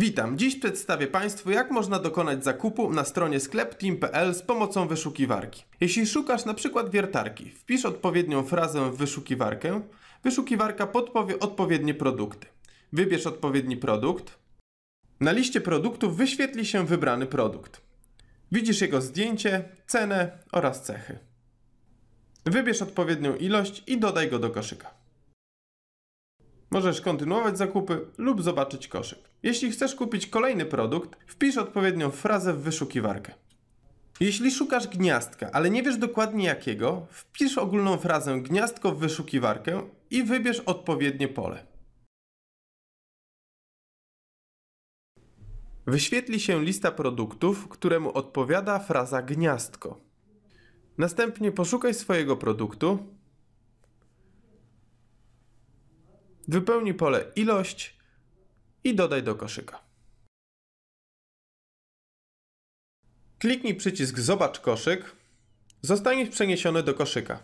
Witam. Dziś przedstawię Państwu, jak można dokonać zakupu na stronie sklepteam.pl z pomocą wyszukiwarki. Jeśli szukasz na przykład wiertarki, wpisz odpowiednią frazę w wyszukiwarkę. Wyszukiwarka podpowie odpowiednie produkty. Wybierz odpowiedni produkt. Na liście produktów wyświetli się wybrany produkt. Widzisz jego zdjęcie, cenę oraz cechy. Wybierz odpowiednią ilość i dodaj go do koszyka. Możesz kontynuować zakupy lub zobaczyć koszyk. Jeśli chcesz kupić kolejny produkt, wpisz odpowiednią frazę w wyszukiwarkę. Jeśli szukasz gniazdka, ale nie wiesz dokładnie jakiego, wpisz ogólną frazę gniazdko w wyszukiwarkę i wybierz odpowiednie pole. Wyświetli się lista produktów, któremu odpowiada fraza gniazdko. Następnie poszukaj swojego produktu, Wypełnij pole ilość i dodaj do koszyka. Kliknij przycisk Zobacz koszyk. Zostaniesz przeniesiony do koszyka.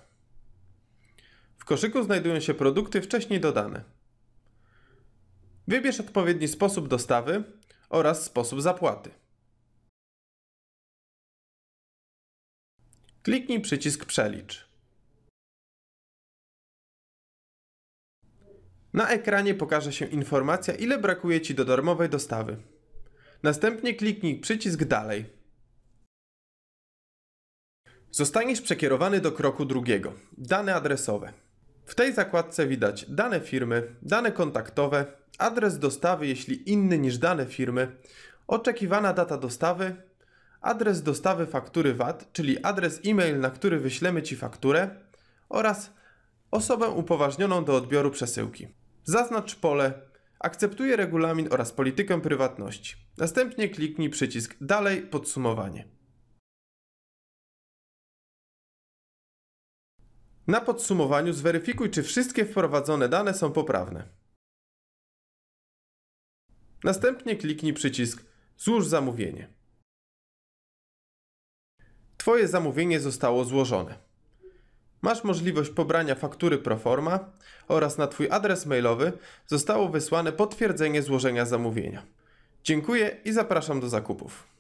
W koszyku znajdują się produkty wcześniej dodane. Wybierz odpowiedni sposób dostawy oraz sposób zapłaty. Kliknij przycisk Przelicz. Na ekranie pokaże się informacja, ile brakuje Ci do darmowej dostawy. Następnie kliknij przycisk Dalej. Zostaniesz przekierowany do kroku drugiego – dane adresowe. W tej zakładce widać dane firmy, dane kontaktowe, adres dostawy jeśli inny niż dane firmy, oczekiwana data dostawy, adres dostawy faktury VAT, czyli adres e-mail, na który wyślemy Ci fakturę oraz osobę upoważnioną do odbioru przesyłki. Zaznacz pole Akceptuję regulamin oraz politykę prywatności. Następnie kliknij przycisk Dalej podsumowanie. Na podsumowaniu zweryfikuj, czy wszystkie wprowadzone dane są poprawne. Następnie kliknij przycisk Złóż zamówienie. Twoje zamówienie zostało złożone. Masz możliwość pobrania faktury proforma oraz na Twój adres mailowy zostało wysłane potwierdzenie złożenia zamówienia. Dziękuję i zapraszam do zakupów.